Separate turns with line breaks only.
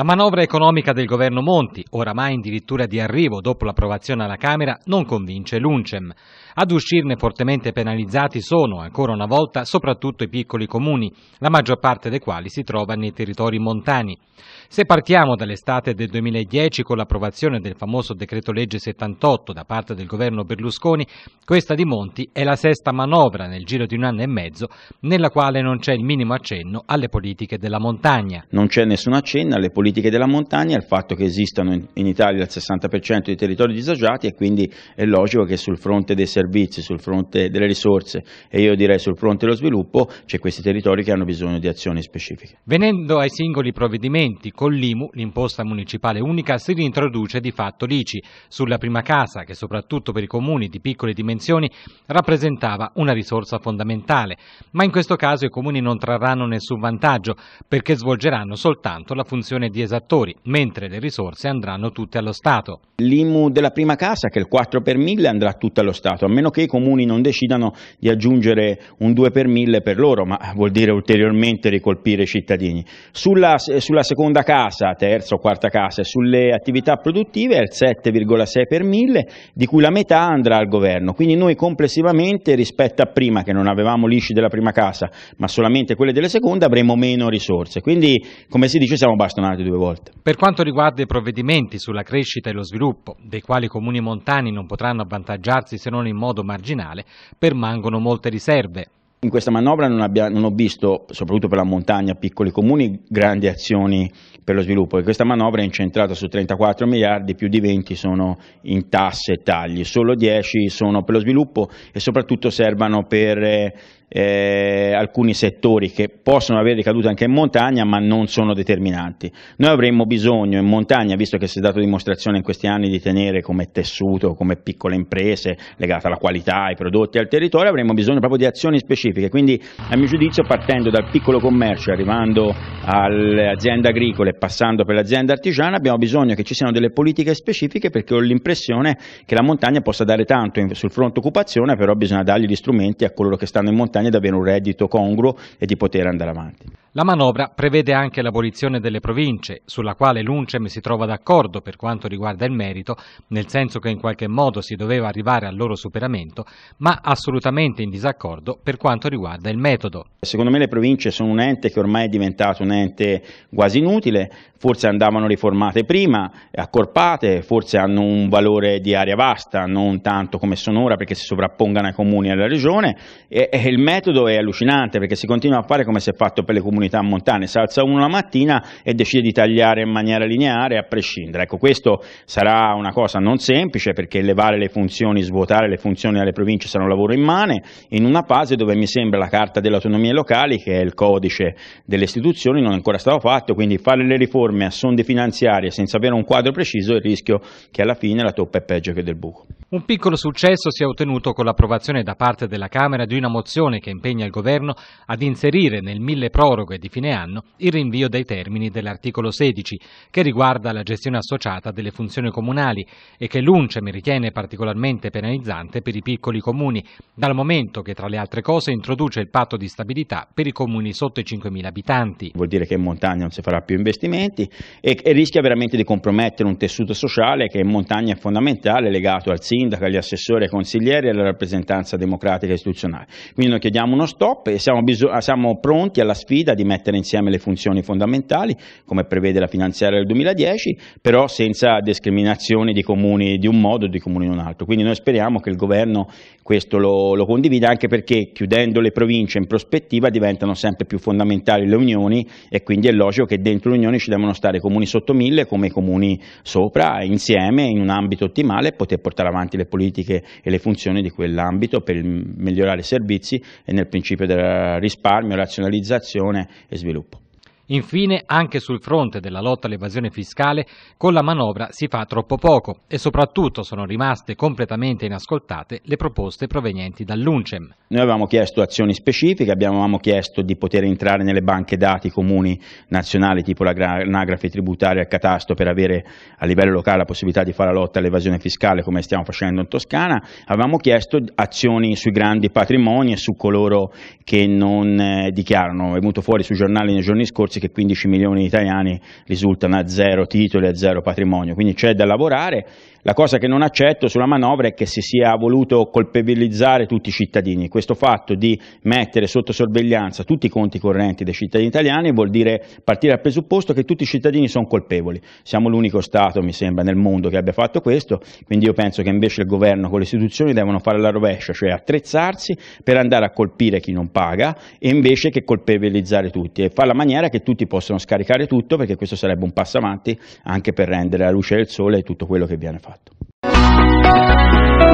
La manovra economica del governo Monti, oramai addirittura di arrivo dopo l'approvazione alla Camera, non convince l'Uncem. Ad uscirne fortemente penalizzati sono, ancora una volta, soprattutto i piccoli comuni, la maggior parte dei quali si trova nei territori montani. Se partiamo dall'estate del 2010 con l'approvazione del famoso decreto legge 78 da parte del governo Berlusconi, questa di Monti è la sesta manovra nel giro di un anno e mezzo nella quale non c'è il minimo accenno alle politiche della montagna.
Non c'è nessun accenno alle politiche della montagna, al fatto che esistano in Italia il 60% dei territori disagiati e quindi è logico che sul fronte dei servizi, sul fronte delle risorse e io direi sul fronte dello sviluppo c'è questi territori che hanno bisogno di azioni specifiche.
Venendo ai singoli provvedimenti, con l'IMU, l'imposta municipale unica, si rintroduce di fatto l'ICI sulla prima casa che soprattutto per i comuni di piccole dimensioni rappresentava una risorsa fondamentale, ma in questo caso i comuni non trarranno nessun vantaggio perché svolgeranno soltanto la funzione di esattori, mentre le risorse andranno tutte allo Stato.
L'IMU della prima casa, che è il 4 per 1000, andrà tutta allo Stato, a meno che i comuni non decidano di aggiungere un 2 per 1000 per loro, ma vuol dire ulteriormente ricolpire i cittadini. Sulla, sulla seconda casa casa, terza o quarta casa, sulle attività produttive è il 7,6 per mille, di cui la metà andrà al governo. Quindi noi complessivamente rispetto a prima, che non avevamo l'isci della prima casa, ma solamente quelle delle seconde, avremo meno risorse. Quindi, come si dice, siamo bastonati due volte.
Per quanto riguarda i provvedimenti sulla crescita e lo sviluppo, dei quali i comuni montani non potranno avvantaggiarsi se non in modo marginale, permangono molte riserve.
In questa manovra non, abbia, non, ho visto, soprattutto per la montagna, piccoli comuni, grandi azioni per lo sviluppo. E questa manovra è incentrata su 34 miliardi, più di 20 sono in tasse e tagli, solo 10 sono per lo sviluppo e soprattutto servono per eh, eh, alcuni settori che possono avere ricadute anche in montagna ma non sono determinanti. Noi avremmo bisogno in montagna, visto che si è dato dimostrazione in questi anni di tenere come tessuto, come piccole imprese legate alla qualità, ai prodotti, al territorio, avremmo bisogno proprio di azioni specifiche, quindi a mio giudizio partendo dal piccolo commercio, arrivando alle aziende agricole, passando per l'azienda artigiana, abbiamo bisogno che ci siano delle politiche specifiche perché ho l'impressione che la montagna possa dare tanto sul fronte occupazione, però bisogna dargli gli strumenti a coloro che stanno in montagna montagna di avere un reddito congruo e di poter andare avanti.
La manovra prevede anche l'abolizione delle province, sulla quale l'UNCEM si trova d'accordo per quanto riguarda il merito, nel senso che in qualche modo si doveva arrivare al loro superamento, ma assolutamente in disaccordo per quanto riguarda il metodo.
Secondo me le province sono un ente che ormai è diventato un ente quasi inutile, forse andavano riformate prima, accorpate, forse hanno un valore di area vasta, non tanto come sono ora perché si sovrappongano ai comuni e alla regione, e, e il metodo è allucinante perché si continua a fare come si è fatto per le comunità montane, si alza uno la mattina e decide di tagliare in maniera lineare a prescindere. Ecco, questo sarà una cosa non semplice perché levare le funzioni, svuotare le funzioni alle province sarà un lavoro immane in una fase dove mi sembra la Carta delle autonomie locali, che è il codice delle istituzioni, non è ancora stato fatto, quindi fare le riforme a sonde finanziarie senza avere un quadro preciso è il rischio che alla fine la toppa è peggio che del buco.
Un piccolo successo si è ottenuto con l'approvazione da parte della Camera di una mozione che impegna il Governo ad inserire nel mille proroghe di fine anno il rinvio dei termini dell'articolo 16, che riguarda la gestione associata delle funzioni comunali e che l'UNCEM ritiene particolarmente penalizzante per i piccoli comuni, dal momento che tra le altre cose introduce il patto di stabilità per i comuni sotto i 5.000 abitanti.
Vuol dire che in montagna non si farà più investimenti e, e rischia veramente di compromettere un tessuto sociale che in montagna è fondamentale, legato al sindaco sindaco, agli assessori, ai consiglieri e alla rappresentanza democratica e istituzionale. Quindi noi chiediamo uno stop e siamo, ah, siamo pronti alla sfida di mettere insieme le funzioni fondamentali, come prevede la finanziaria del 2010, però senza discriminazioni di comuni di un modo e di comuni di un altro. Quindi noi speriamo che il governo questo lo, lo condivida, anche perché chiudendo le province in prospettiva diventano sempre più fondamentali le unioni e quindi è logico che dentro l'unione ci devono stare comuni sotto mille come i comuni sopra, insieme, in un ambito ottimale e poter portare avanti avanti le politiche e le funzioni di quell'ambito per migliorare i servizi e nel principio del risparmio, razionalizzazione e sviluppo.
Infine, anche sul fronte della lotta all'evasione fiscale, con la manovra si fa troppo poco e soprattutto sono rimaste completamente inascoltate le proposte provenienti dall'UNCEM.
Noi avevamo chiesto azioni specifiche, abbiamo chiesto di poter entrare nelle banche dati comuni nazionali, tipo l'anagrafe tributaria e il catasto, per avere a livello locale la possibilità di fare la lotta all'evasione fiscale come stiamo facendo in Toscana. Avevamo chiesto azioni sui grandi patrimoni e su coloro che non eh, dichiarano. È venuto fuori sui giornali nei giorni scorsi che 15 milioni di italiani risultano a zero titoli, a zero patrimonio, quindi c'è da lavorare. La cosa che non accetto sulla manovra è che si sia voluto colpevolizzare tutti i cittadini. Questo fatto di mettere sotto sorveglianza tutti i conti correnti dei cittadini italiani vuol dire partire dal presupposto che tutti i cittadini sono colpevoli. Siamo l'unico Stato, mi sembra, nel mondo che abbia fatto questo, quindi io penso che invece il governo con le istituzioni devono fare la rovescia, cioè attrezzarsi per andare a colpire chi non paga e invece che colpevolizzare tutti e fare la maniera che tutti tutti possono scaricare tutto perché questo sarebbe un passo avanti anche per rendere la luce del sole tutto quello che viene fatto.